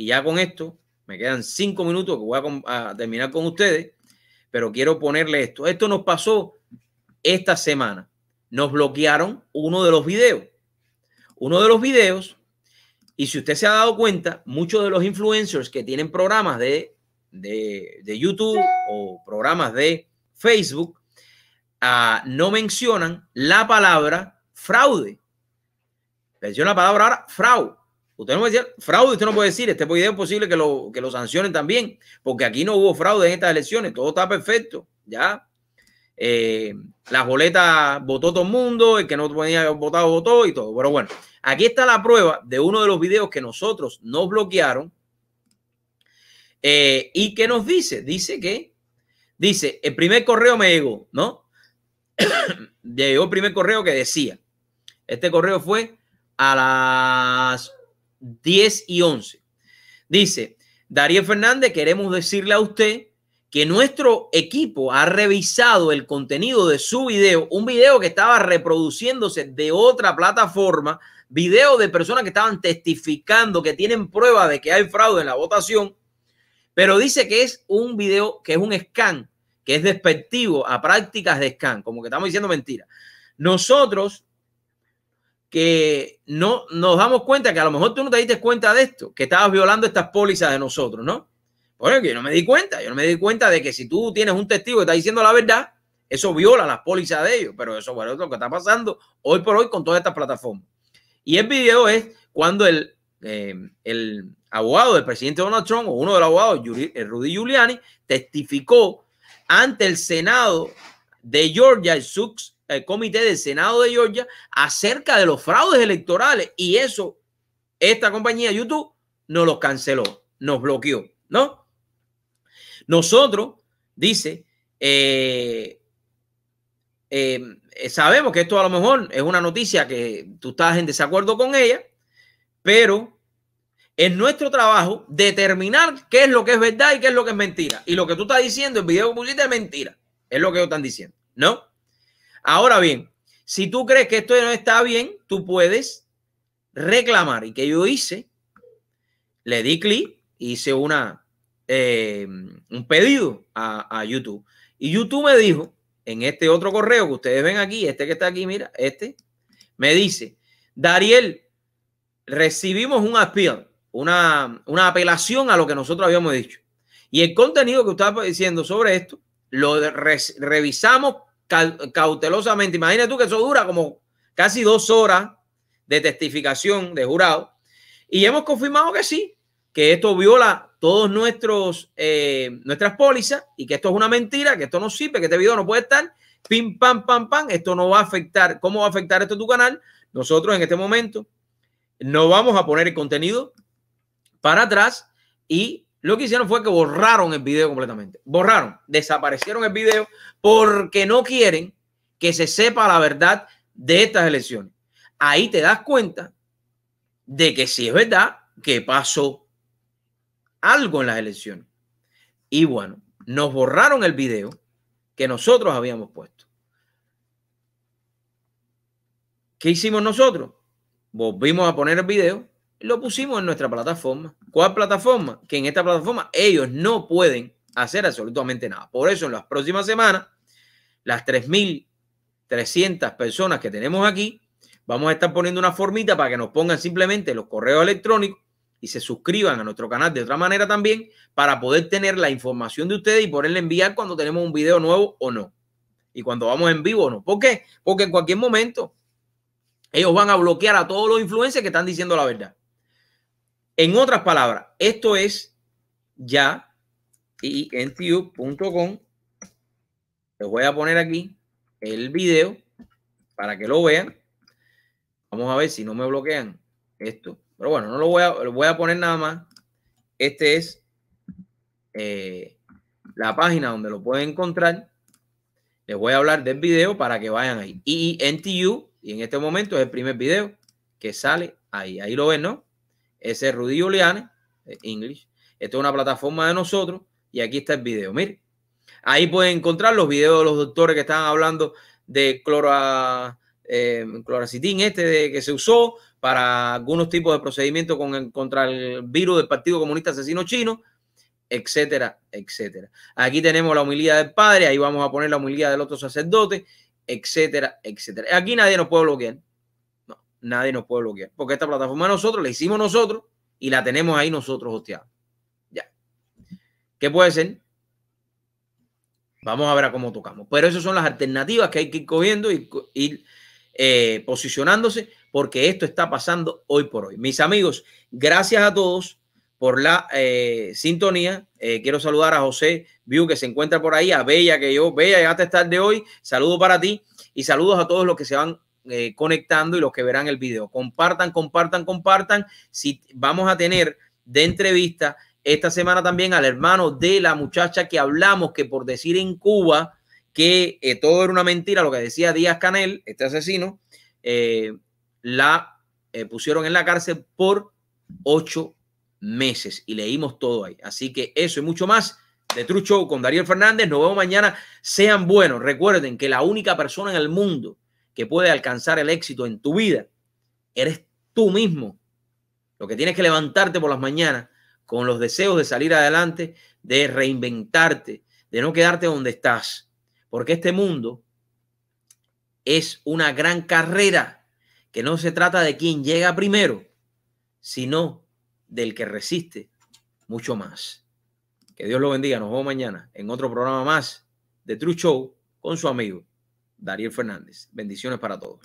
Y ya con esto, me quedan cinco minutos que voy a, terminar con ustedes, pero quiero ponerle esto. Esto nos pasó esta semana. Nos bloquearon uno de los videos. Uno de los videos, y si usted se ha dado cuenta, muchos de los influencers que tienen programas de, YouTube o programas de Facebook, ah, no mencionan la palabra fraude. Menciona la palabra ahora fraude. Usted no puede decir fraude, usted no puede decir, este video es posible que lo, que lo sancionen también, porque aquí no hubo fraude en estas elecciones, todo está perfecto, ya. Eh, las boletas votó todo el mundo, el que no podía votar votó y todo. Pero bueno, aquí está la prueba de uno de los videos que nosotros nos bloquearon eh, y que nos dice, dice que, dice, el primer correo me llegó, ¿no? llegó el primer correo que decía, este correo fue a las 10 y 11. Dice, Darío Fernández, queremos decirle a usted que nuestro equipo ha revisado el contenido de su video, un video que estaba reproduciéndose de otra plataforma, video de personas que estaban testificando, que tienen prueba de que hay fraude en la votación, pero dice que es un video, que es un scan, que es despectivo a prácticas de scan, como que estamos diciendo mentira. Nosotros que no nos damos cuenta que a lo mejor tú no te diste cuenta de esto, que estabas violando estas pólizas de nosotros, ¿no? Bueno, que yo no me di cuenta, yo no me di cuenta de que si tú tienes un testigo que está diciendo la verdad, eso viola las pólizas de ellos, pero eso es lo que está pasando hoy por hoy con todas estas plataformas. Y el video es cuando el, eh, el abogado del presidente Donald Trump o uno de los abogados, eh, Rudy Giuliani, testificó ante el Senado de Georgia, el Sux el eh, comité del Senado de Georgia acerca de los fraudes electorales y eso, esta compañía YouTube nos los canceló, nos bloqueó, ¿no? Nosotros, dice, eh, eh, sabemos que esto a lo mejor es una noticia que tú estás en desacuerdo con ella, pero es nuestro trabajo determinar qué es lo que es verdad y qué es lo que es mentira. Y lo que tú estás diciendo, el video que pusiste es mentira. Es lo que ellos están diciendo, ¿no? Ahora bien, si tú crees que esto no está bien, tú puedes reclamar. Y que yo hice, le di clic, hice una, eh, un pedido a, YouTube. Y YouTube me dijo en este otro correo que ustedes ven aquí, este que está aquí, mira, este, me dice, Dariel, recibimos un appeal, una, una apelación a lo que nosotros habíamos dicho. Y el contenido que usted está diciendo sobre esto, lo revisamos cautelosamente. Imagínate tú que eso dura como casi dos horas de testificación de jurado. Y hemos confirmado que sí, que esto viola todos nuestros eh, nuestras pólizas y que esto es una mentira, que esto no sirve, que este video no puede estar. Pim, pam, pam, pam. Esto no va a afectar. ¿Cómo va a afectar esto a tu canal? Nosotros en este momento no vamos a poner el contenido para atrás y lo que hicieron fue que borraron el video completamente. Borraron, desaparecieron el video porque no quieren que se sepa la verdad de estas elecciones. Ahí te das cuenta de que si es verdad que pasó algo en las elecciones. Y bueno, nos borraron el video que nosotros habíamos puesto. ¿Qué hicimos nosotros? Volvimos a poner el video lo pusimos en nuestra plataforma. ¿Cuál plataforma? Que en esta plataforma ellos no pueden hacer absolutamente nada. Por eso en las próximas semanas, las 3.300 personas que tenemos aquí, vamos a estar poniendo una formita para que nos pongan simplemente los correos electrónicos y se suscriban a nuestro canal de otra manera también para poder tener la información de ustedes y poderle enviar cuando tenemos un video nuevo o no. Y cuando vamos en vivo o no. ¿Por qué? Porque en cualquier momento ellos van a bloquear a todos los influencers que están diciendo la verdad. En otras palabras, esto es ya y les voy a poner aquí el video para que lo vean. Vamos a ver si no me bloquean esto. Pero bueno, no lo voy a, voy a poner nada más. Este es eh, la página donde lo pueden encontrar. Les voy a hablar del video para que vayan ahí. Y y en este momento es el primer video que sale ahí. Ahí lo ven, ¿no? Ese es Rudy English. Esto es una plataforma de nosotros y aquí está el video. Mire, ahí pueden encontrar los videos de los doctores que estaban hablando de clora, eh, cloracitín este de, que se usó para algunos tipos de procedimientos contra el virus del Partido Comunista Asesino Chino, etcétera, etcétera. Aquí tenemos la humildad del padre, ahí vamos a poner la humildad del otro sacerdote, etcétera, etcétera. Aquí nadie nos puede bloquear nadie nos puede bloquear. Porque esta plataforma nosotros la hicimos nosotros y la tenemos ahí nosotros hostia Ya. ¿Qué puede ser? Vamos a ver a cómo tocamos. Pero esas son las alternativas que hay que ir cogiendo y ir eh, posicionándose porque esto está pasando hoy por hoy. Mis amigos, gracias a todos por la eh, sintonía. Eh, quiero saludar a José Viu que se encuentra por ahí, a Bella que yo, Bella, llegaste de hoy. Saludo para ti y saludos a todos los que se van eh, conectando y los que verán el video. Compartan, compartan, compartan. Si vamos a tener de entrevista esta semana también al hermano de la muchacha que hablamos, que por decir en Cuba que eh, todo era una mentira, lo que decía Díaz Canel, este asesino, eh, la pusieron en la cárcel por ocho meses y leímos todo ahí. Así que eso y mucho más de trucho con Darío Fernández. Nos vemos mañana. Sean buenos. Recuerden que la única persona en el mundo que puede alcanzar el éxito en tu vida eres tú mismo. Lo que tienes que levantarte por las mañanas con los deseos de salir adelante, de reinventarte, de no quedarte donde estás. Porque este mundo es una gran carrera que no se trata de quien llega primero, sino del que resiste mucho más. Que Dios lo bendiga. Nos vemos mañana en otro programa más de True Show con su amigo Dariel Fernández. Bendiciones para todos.